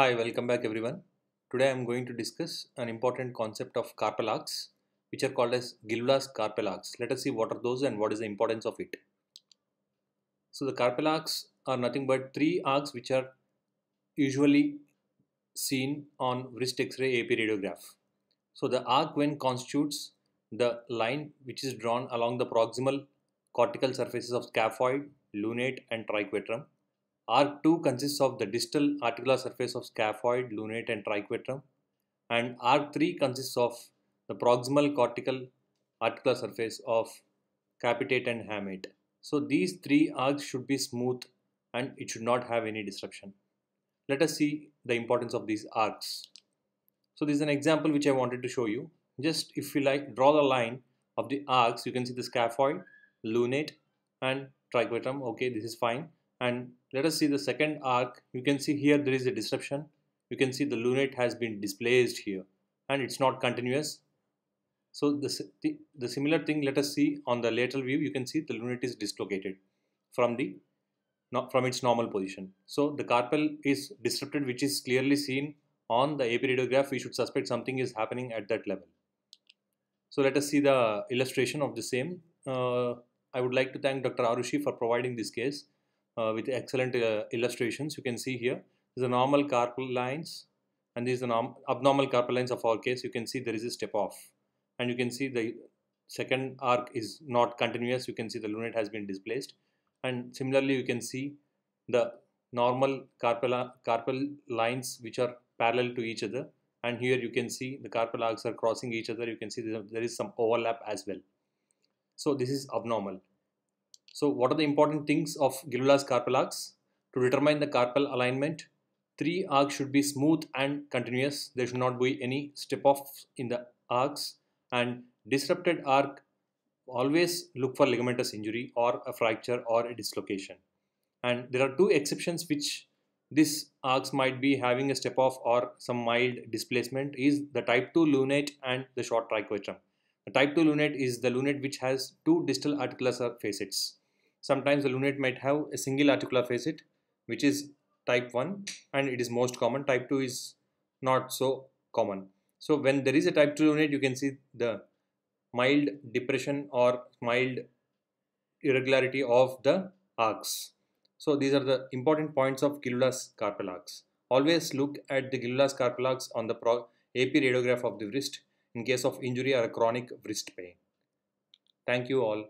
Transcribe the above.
Hi, welcome back everyone. Today I am going to discuss an important concept of carpal arcs which are called as Gilula's carpal arcs. Let us see what are those and what is the importance of it. So the carpal arcs are nothing but three arcs which are usually seen on wrist x-ray AP radiograph. So the arc when constitutes the line which is drawn along the proximal cortical surfaces of scaphoid, lunate and triquetrum Arc2 consists of the distal articular surface of scaphoid, lunate and triquetrum and Arc3 consists of the proximal cortical articular surface of capitate and hamate. So these three arcs should be smooth and it should not have any disruption. Let us see the importance of these arcs. So this is an example which I wanted to show you. Just if you like draw the line of the arcs you can see the scaphoid, lunate and triquetrum. Okay this is fine and let us see the second arc you can see here there is a disruption you can see the lunate has been displaced here and it's not continuous so the, the similar thing let us see on the lateral view you can see the lunate is dislocated from the not from its normal position so the carpel is disrupted which is clearly seen on the AP radiograph we should suspect something is happening at that level so let us see the illustration of the same uh, I would like to thank Dr. Arushi for providing this case uh, with excellent uh, illustrations. You can see here is the normal carpal lines and these are the abnormal carpal lines of our case. You can see there is a step off and you can see the second arc is not continuous. You can see the lunate has been displaced and similarly you can see the normal carpal, carpal lines which are parallel to each other and here you can see the carpal arcs are crossing each other. You can see there is some overlap as well. So this is abnormal. So what are the important things of Gilula's carpal arcs? To determine the carpal alignment, three arcs should be smooth and continuous. There should not be any step-offs in the arcs and disrupted arc always look for ligamentous injury or a fracture or a dislocation. And there are two exceptions which this arcs might be having a step off or some mild displacement is the type 2 lunate and the short triquetrum. The type 2 lunate is the lunate which has two distal articular facets. Sometimes the lunate might have a single articular facet, which is type 1 and it is most common. Type 2 is not so common. So when there is a type 2 lunate, you can see the mild depression or mild irregularity of the arcs. So these are the important points of Gilula's carpal arcs. Always look at the Gilula's carpal arcs on the AP radiograph of the wrist in case of injury or chronic wrist pain. Thank you all.